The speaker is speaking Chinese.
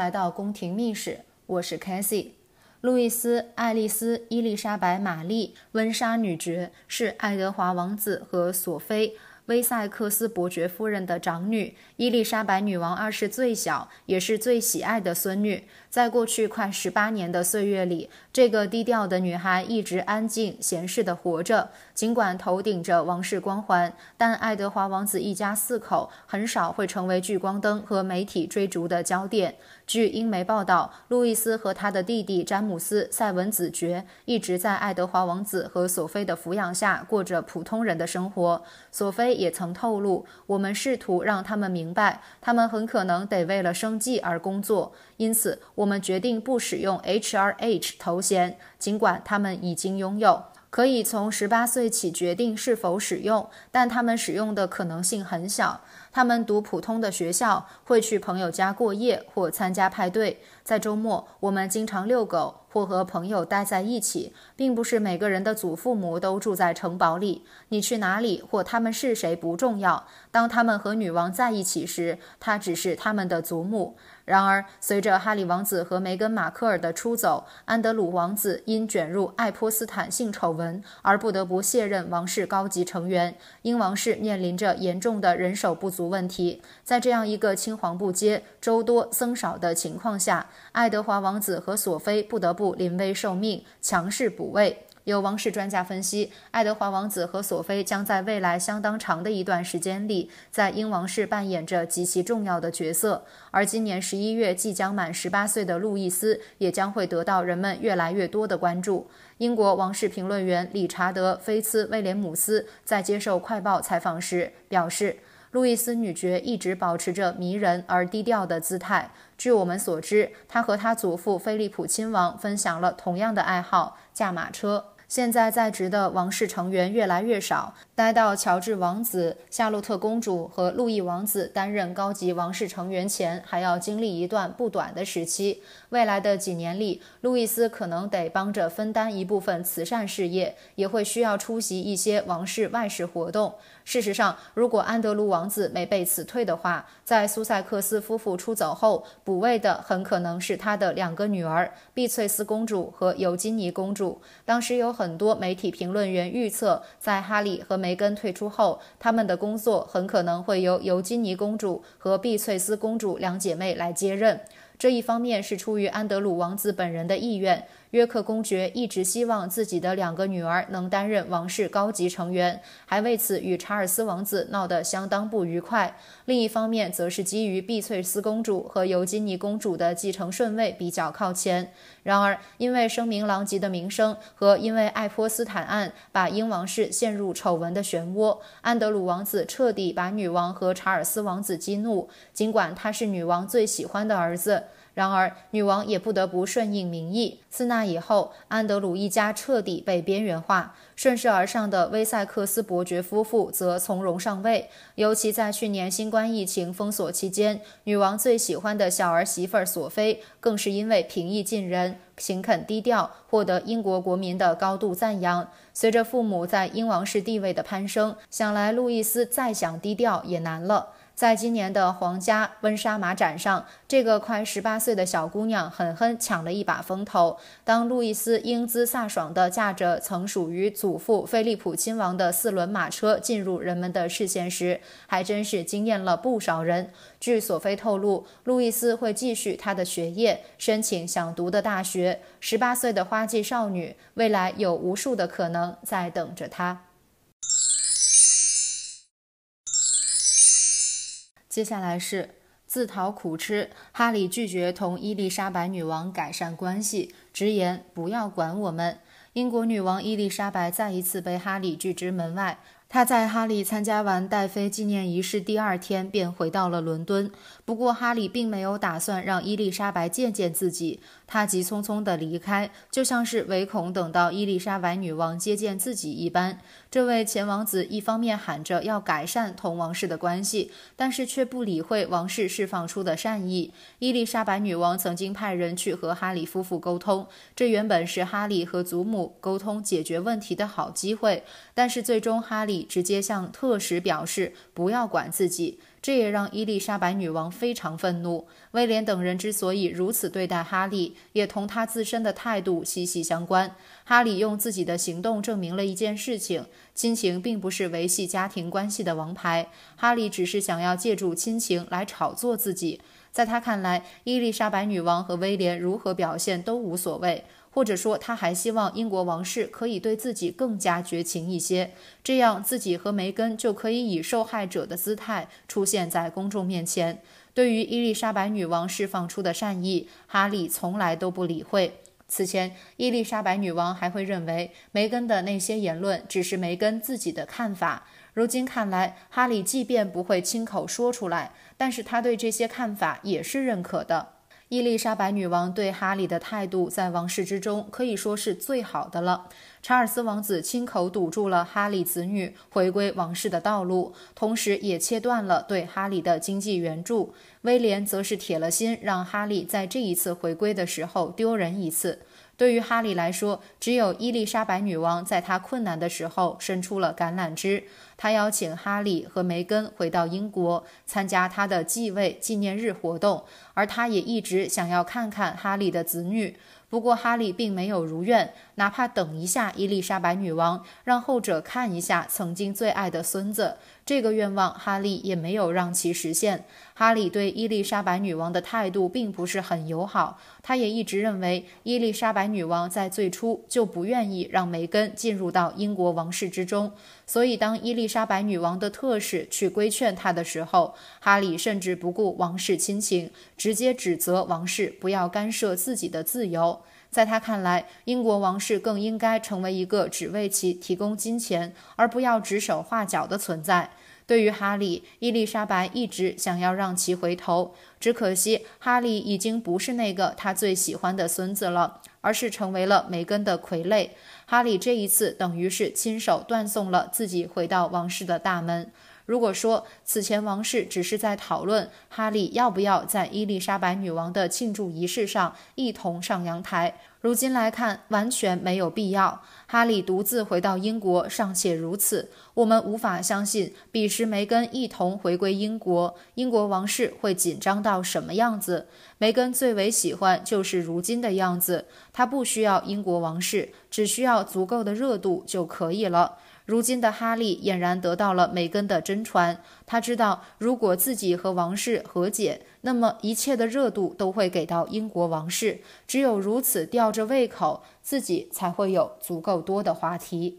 来到宫廷密室，我是凯 a 路易斯、爱丽丝、伊丽莎白、玛丽、温莎女爵是爱德华王子和索菲·威塞克斯伯爵夫人的长女，伊丽莎白女王二世最小，也是最喜爱的孙女。在过去快十八年的岁月里，这个低调的女孩一直安静、闲适地活着。尽管头顶着王室光环，但爱德华王子一家四口很少会成为聚光灯和媒体追逐的焦点。据英媒报道，路易斯和他的弟弟詹姆斯、塞文子爵一直在爱德华王子和索菲的抚养下过着普通人的生活。索菲也曾透露：“我们试图让他们明白，他们很可能得为了生计而工作，因此。”我们决定不使用 H.R.H. 头衔，尽管他们已经拥有。可以从十八岁起决定是否使用，但他们使用的可能性很小。他们读普通的学校，会去朋友家过夜或参加派对。在周末，我们经常遛狗或和朋友待在一起。并不是每个人的祖父母都住在城堡里。你去哪里或他们是谁不重要。当他们和女王在一起时，她只是他们的祖母。然而，随着哈里王子和梅根·马克尔的出走，安德鲁王子因卷入爱泼斯坦性丑闻而不得不卸任王室高级成员。英王室面临着严重的人手不足问题。在这样一个青黄不接、周多僧少的情况下，爱德华王子和索菲不得不临危受命，强势补位。有王室专家分析，爱德华王子和索菲将在未来相当长的一段时间里，在英王室扮演着极其重要的角色。而今年十一月即将满十八岁的路易斯，也将会得到人们越来越多的关注。英国王室评论员理查德·菲茨威廉姆斯在接受《快报》采访时表示。路易斯女爵一直保持着迷人而低调的姿态。据我们所知，她和她祖父菲利普亲王分享了同样的爱好——驾马车。现在在职的王室成员越来越少。待到乔治王子、夏洛特公主和路易王子担任高级王室成员前，还要经历一段不短的时期。未来的几年里，路易斯可能得帮着分担一部分慈善事业，也会需要出席一些王室外事活动。事实上，如果安德鲁王子没被辞退的话，在苏塞克斯夫妇出走后，补位的很可能是他的两个女儿——碧翠丝公主和尤金妮公主。当时有。很多媒体评论员预测，在哈利和梅根退出后，他们的工作很可能会由尤金尼公主和碧翠丝公主两姐妹来接任。这一方面是出于安德鲁王子本人的意愿。约克公爵一直希望自己的两个女儿能担任王室高级成员，还为此与查尔斯王子闹得相当不愉快。另一方面，则是基于碧翠丝公主和尤金妮公主的继承顺位比较靠前。然而，因为声名狼藉的名声和因为爱泼斯坦案把英王室陷入丑闻的漩涡，安德鲁王子彻底把女王和查尔斯王子激怒。尽管他是女王最喜欢的儿子。然而，女王也不得不顺应民意。自那以后，安德鲁一家彻底被边缘化。顺势而上的威塞克斯伯爵夫妇则从容上位。尤其在去年新冠疫情封锁期间，女王最喜欢的小儿媳妇儿索菲，更是因为平易近人、勤恳低调，获得英国国民的高度赞扬。随着父母在英王室地位的攀升，想来路易斯再想低调也难了。在今年的皇家温莎马展上，这个快十八岁的小姑娘狠狠抢了一把风头。当路易斯英姿飒爽地驾着曾属于祖父菲利普亲王的四轮马车进入人们的视线时，还真是惊艳了不少人。据索菲透露，路易斯会继续他的学业，申请想读的大学。十八岁的花季少女，未来有无数的可能在等着她。接下来是自讨苦吃。哈里拒绝同伊丽莎白女王改善关系，直言不要管我们。英国女王伊丽莎白再一次被哈里拒之门外。她在哈里参加完戴妃纪念仪式第二天便回到了伦敦。不过，哈里并没有打算让伊丽莎白见见自己。他急匆匆地离开，就像是唯恐等到伊丽莎白女王接见自己一般。这位前王子一方面喊着要改善同王室的关系，但是却不理会王室释放出的善意。伊丽莎白女王曾经派人去和哈里夫妇沟通，这原本是哈里和祖母沟通解决问题的好机会，但是最终哈里直接向特使表示不要管自己。这也让伊丽莎白女王非常愤怒。威廉等人之所以如此对待哈利，也同他自身的态度息息相关。哈利用自己的行动证明了一件事情：亲情并不是维系家庭关系的王牌。哈利只是想要借助亲情来炒作自己。在他看来，伊丽莎白女王和威廉如何表现都无所谓。或者说，他还希望英国王室可以对自己更加绝情一些，这样自己和梅根就可以以受害者的姿态出现在公众面前。对于伊丽莎白女王释放出的善意，哈利从来都不理会。此前，伊丽莎白女王还会认为梅根的那些言论只是梅根自己的看法，如今看来，哈利即便不会亲口说出来，但是他对这些看法也是认可的。伊丽莎白女王对哈里的态度，在王室之中可以说是最好的了。查尔斯王子亲口堵住了哈里子女回归王室的道路，同时也切断了对哈里的经济援助。威廉则是铁了心让哈里在这一次回归的时候丢人一次。对于哈利来说，只有伊丽莎白女王在他困难的时候伸出了橄榄枝。他邀请哈利和梅根回到英国参加他的继位纪念日活动，而他也一直想要看看哈利的子女。不过哈利并没有如愿，哪怕等一下伊丽莎白女王让后者看一下曾经最爱的孙子，这个愿望哈利也没有让其实现。哈利对伊丽莎白女王的态度并不是很友好，他也一直认为伊丽莎白女王在最初就不愿意让梅根进入到英国王室之中，所以当伊丽莎白女王的特使去规劝他的时候，哈利甚至不顾王室亲情，直接指责王室不要干涉自己的自由。在他看来，英国王室更应该成为一个只为其提供金钱而不要指手画脚的存在。对于哈利，伊丽莎白一直想要让其回头，只可惜哈利已经不是那个他最喜欢的孙子了，而是成为了梅根的傀儡。哈利这一次等于是亲手断送了自己回到王室的大门。如果说此前王室只是在讨论哈利要不要在伊丽莎白女王的庆祝仪式上一同上阳台。如今来看，完全没有必要。哈利独自回到英国尚且如此，我们无法相信，彼时梅根一同回归英国，英国王室会紧张到什么样子？梅根最为喜欢就是如今的样子，他不需要英国王室，只需要足够的热度就可以了。如今的哈利俨然得到了梅根的真传，他知道，如果自己和王室和解。那么一切的热度都会给到英国王室，只有如此吊着胃口，自己才会有足够多的话题。